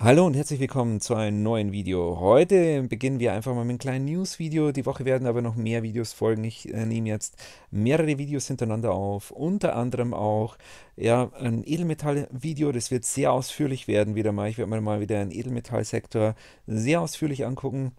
Hallo und herzlich willkommen zu einem neuen Video. Heute beginnen wir einfach mal mit einem kleinen News-Video. Die Woche werden aber noch mehr Videos folgen. Ich äh, nehme jetzt mehrere Videos hintereinander auf, unter anderem auch ja, ein Edelmetall-Video. Das wird sehr ausführlich werden wieder mal. Ich werde mir mal wieder den Edelmetallsektor sehr ausführlich angucken.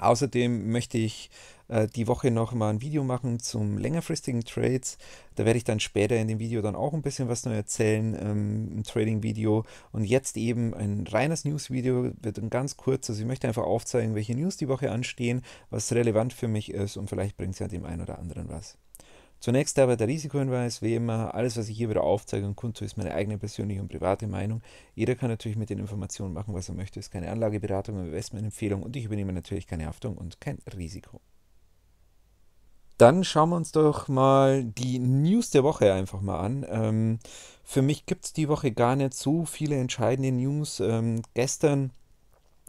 Außerdem möchte ich äh, die Woche noch mal ein Video machen zum längerfristigen Trades. Da werde ich dann später in dem Video dann auch ein bisschen was neu erzählen, ähm, ein Trading-Video. Und jetzt eben ein reines News-Video, wird ein ganz kurzes. Also ich möchte einfach aufzeigen, welche News die Woche anstehen, was relevant für mich ist und vielleicht bringt es ja dem einen oder anderen was. Zunächst aber der Risikohinweis, wie immer, alles, was ich hier wieder aufzeige und kundtue, ist meine eigene persönliche und private Meinung. Jeder kann natürlich mit den Informationen machen, was er möchte. Es ist keine Anlageberatung, Investmentempfehlung und ich übernehme natürlich keine Haftung und kein Risiko. Dann schauen wir uns doch mal die News der Woche einfach mal an. Ähm, für mich gibt es die Woche gar nicht so viele entscheidende News. Ähm, gestern,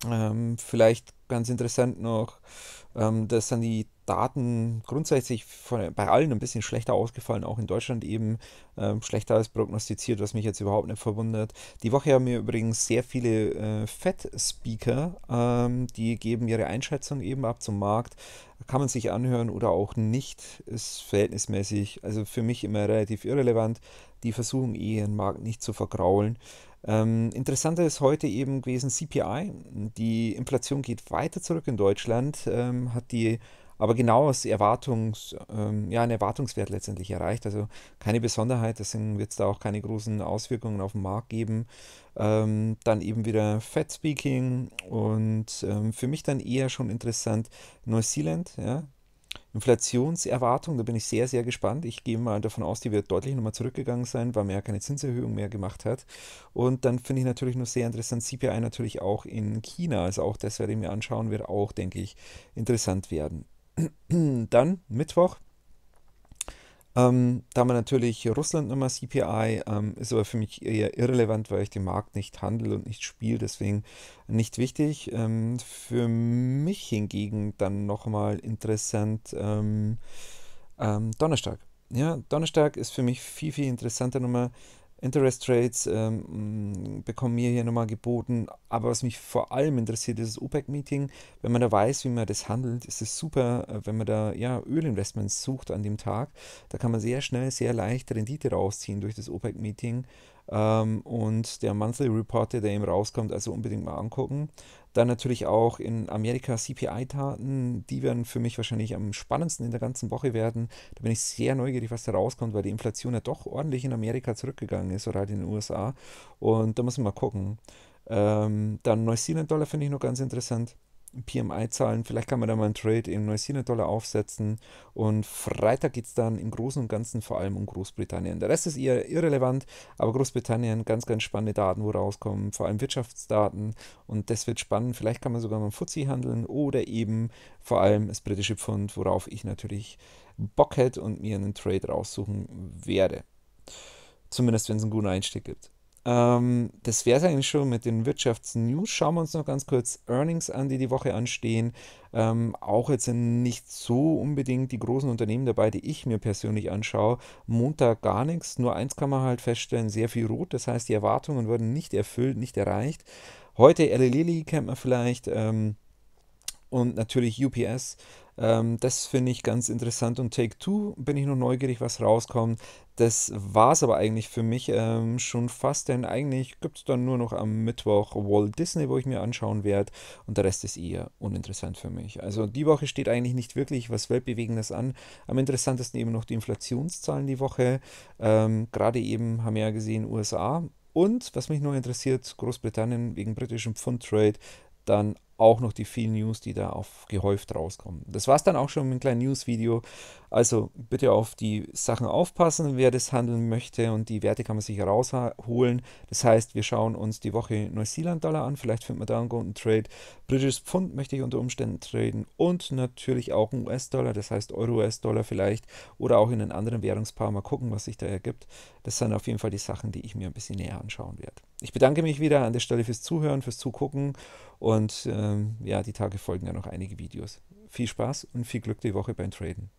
ähm, vielleicht ganz interessant noch, ähm, dass dann die Daten grundsätzlich von, bei allen ein bisschen schlechter ausgefallen, auch in Deutschland eben ähm, schlechter als prognostiziert, was mich jetzt überhaupt nicht verwundert. Die Woche haben wir übrigens sehr viele äh, Fed-Speaker, ähm, die geben ihre Einschätzung eben ab zum Markt. Kann man sich anhören oder auch nicht, ist verhältnismäßig, also für mich immer relativ irrelevant. Die versuchen eh den Markt nicht zu vergraulen. Ähm, interessanter ist heute eben gewesen CPI. Die Inflation geht weiter zurück in Deutschland, ähm, hat die aber genau aus Erwartungs, ähm, ja, einen Erwartungswert letztendlich erreicht. Also keine Besonderheit, deswegen wird es da auch keine großen Auswirkungen auf den Markt geben. Ähm, dann eben wieder Fed Speaking und ähm, für mich dann eher schon interessant Neuseeland, ja, Inflationserwartung, da bin ich sehr, sehr gespannt. Ich gehe mal davon aus, die wird deutlich nochmal zurückgegangen sein, weil man ja keine Zinserhöhung mehr gemacht hat. Und dann finde ich natürlich noch sehr interessant, CPI natürlich auch in China. Also auch das werde ich mir anschauen, wird auch, denke ich, interessant werden. Dann Mittwoch, ähm, da wir natürlich Russland Nummer CPI ähm, ist aber für mich eher irrelevant, weil ich den Markt nicht handle und nicht spiele, deswegen nicht wichtig. Ähm, für mich hingegen dann nochmal interessant ähm, ähm, Donnerstag. Ja, Donnerstag ist für mich viel, viel interessanter Nummer. Interest Rates ähm, bekommen mir hier nochmal geboten, aber was mich vor allem interessiert, ist das OPEC-Meeting. Wenn man da weiß, wie man das handelt, ist es super, äh, wenn man da ja, Ölinvestments sucht an dem Tag. Da kann man sehr schnell, sehr leicht Rendite rausziehen durch das OPEC-Meeting. Ähm, und der Monthly Report, der eben rauskommt, also unbedingt mal angucken. Dann natürlich auch in Amerika CPI-Taten, die werden für mich wahrscheinlich am spannendsten in der ganzen Woche werden. Da bin ich sehr neugierig, was da rauskommt, weil die Inflation ja doch ordentlich in Amerika zurückgegangen ist oder halt in den USA. Und da muss man mal gucken. Ähm, dann Neuseeland-Dollar finde ich noch ganz interessant. PMI-Zahlen, vielleicht kann man da mal einen Trade in Neuseeland-Dollar aufsetzen. Und Freitag geht es dann im Großen und Ganzen vor allem um Großbritannien. Der Rest ist eher irrelevant, aber Großbritannien, ganz, ganz spannende Daten, wo rauskommen, vor allem Wirtschaftsdaten. Und das wird spannend. Vielleicht kann man sogar mal einen Fuzzi handeln oder eben vor allem das britische Pfund, worauf ich natürlich Bock hätte und mir einen Trade raussuchen werde. Zumindest, wenn es einen guten Einstieg gibt. Ähm, das wäre es eigentlich schon mit den Wirtschaftsnews. Schauen wir uns noch ganz kurz Earnings an, die die Woche anstehen. Ähm, auch jetzt sind nicht so unbedingt die großen Unternehmen dabei, die ich mir persönlich anschaue. Montag gar nichts, nur eins kann man halt feststellen, sehr viel rot. Das heißt, die Erwartungen wurden nicht erfüllt, nicht erreicht. Heute Eli Lilly kennt man vielleicht. Ähm, und natürlich UPS. Ähm, das finde ich ganz interessant und Take Two bin ich noch neugierig, was rauskommt. Das war es aber eigentlich für mich ähm, schon fast, denn eigentlich gibt es dann nur noch am Mittwoch Walt Disney, wo ich mir anschauen werde und der Rest ist eher uninteressant für mich. Also die Woche steht eigentlich nicht wirklich was Weltbewegendes an. Am interessantesten eben noch die Inflationszahlen die Woche. Ähm, Gerade eben haben wir ja gesehen USA und was mich noch interessiert, Großbritannien wegen britischem Pfundtrade dann auch noch die vielen News, die da auf gehäuft rauskommen. Das war es dann auch schon mit einem kleinen News-Video. Also bitte auf die Sachen aufpassen, wer das handeln möchte und die Werte kann man sich herausholen. Das heißt, wir schauen uns die Woche Neuseeland-Dollar an, vielleicht finden wir da einen guten Trade. British Pfund möchte ich unter Umständen traden und natürlich auch einen US-Dollar, das heißt Euro-US-Dollar vielleicht oder auch in einem anderen Währungspaar mal gucken, was sich da ergibt. Das sind auf jeden Fall die Sachen, die ich mir ein bisschen näher anschauen werde. Ich bedanke mich wieder an der Stelle fürs Zuhören, fürs Zugucken und äh, ähm, ja, die Tage folgen ja noch einige Videos. Viel Spaß und viel Glück die Woche beim Traden.